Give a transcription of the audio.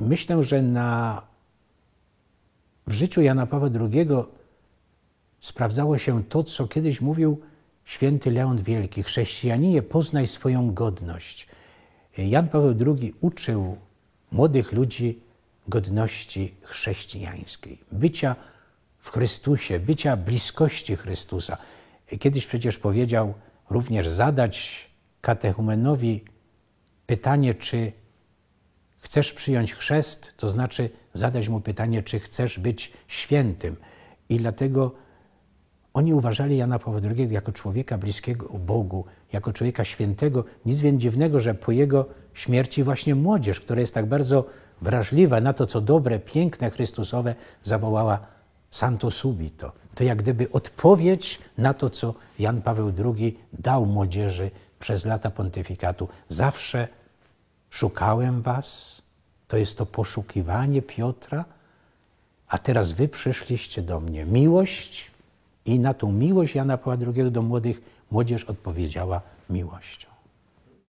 Myślę, że na, w życiu Jana Pawła II sprawdzało się to, co kiedyś mówił święty Leon Wielki. Chrześcijaninie, poznaj swoją godność. Jan Paweł II uczył młodych ludzi godności chrześcijańskiej, bycia w Chrystusie, bycia bliskości Chrystusa. Kiedyś przecież powiedział również zadać katechumenowi pytanie, czy chcesz przyjąć chrzest, to znaczy zadać mu pytanie, czy chcesz być świętym. I dlatego oni uważali Jana Pawła II jako człowieka bliskiego Bogu, jako człowieka świętego. Nic więc dziwnego, że po jego śmierci właśnie młodzież, która jest tak bardzo wrażliwa na to, co dobre, piękne, Chrystusowe, zawołała Santo Subito. To jak gdyby odpowiedź na to, co Jan Paweł II dał młodzieży przez lata pontyfikatu. Zawsze szukałem was, to jest to poszukiwanie Piotra, a teraz wy przyszliście do mnie. Miłość i na tą miłość Jana Pawła II do młodych młodzież odpowiedziała miłością.